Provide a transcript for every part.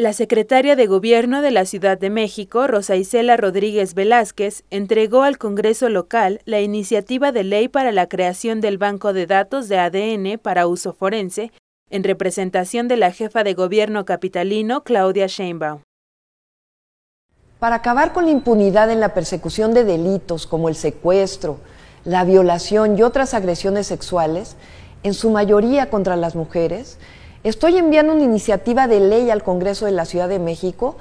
La secretaria de Gobierno de la Ciudad de México, Rosa Isela Rodríguez Velázquez, entregó al Congreso local la iniciativa de ley para la creación del Banco de Datos de ADN para uso forense, en representación de la jefa de gobierno capitalino, Claudia Sheinbaum. Para acabar con la impunidad en la persecución de delitos como el secuestro, la violación y otras agresiones sexuales, en su mayoría contra las mujeres, estoy enviando una iniciativa de ley al Congreso de la Ciudad de México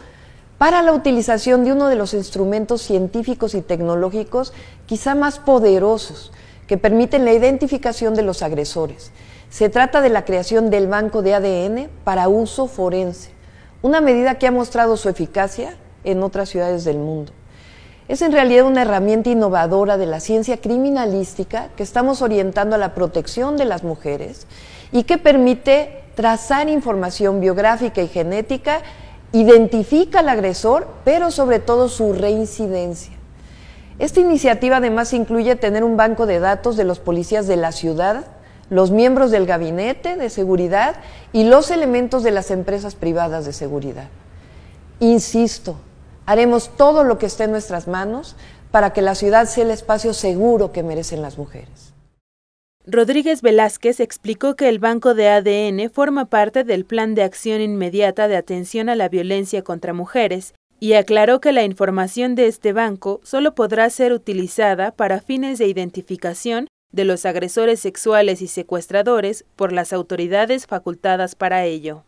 para la utilización de uno de los instrumentos científicos y tecnológicos quizá más poderosos que permiten la identificación de los agresores. Se trata de la creación del banco de ADN para uso forense, una medida que ha mostrado su eficacia en otras ciudades del mundo es en realidad una herramienta innovadora de la ciencia criminalística que estamos orientando a la protección de las mujeres y que permite trazar información biográfica y genética, identifica al agresor, pero sobre todo su reincidencia. Esta iniciativa además incluye tener un banco de datos de los policías de la ciudad, los miembros del gabinete de seguridad y los elementos de las empresas privadas de seguridad. Insisto, Haremos todo lo que esté en nuestras manos para que la ciudad sea el espacio seguro que merecen las mujeres. Rodríguez Velázquez explicó que el banco de ADN forma parte del Plan de Acción Inmediata de Atención a la Violencia contra Mujeres y aclaró que la información de este banco solo podrá ser utilizada para fines de identificación de los agresores sexuales y secuestradores por las autoridades facultadas para ello.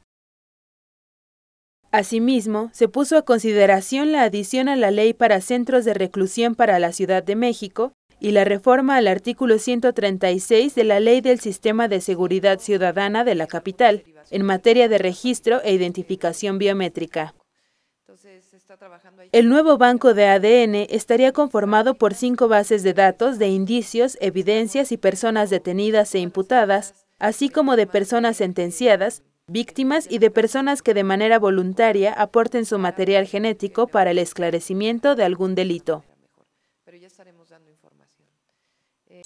Asimismo, se puso a consideración la adición a la ley para centros de reclusión para la Ciudad de México y la reforma al artículo 136 de la Ley del Sistema de Seguridad Ciudadana de la capital en materia de registro e identificación biométrica. El nuevo banco de ADN estaría conformado por cinco bases de datos de indicios, evidencias y personas detenidas e imputadas, así como de personas sentenciadas víctimas y de personas que de manera voluntaria aporten su material genético para el esclarecimiento de algún delito. Eh,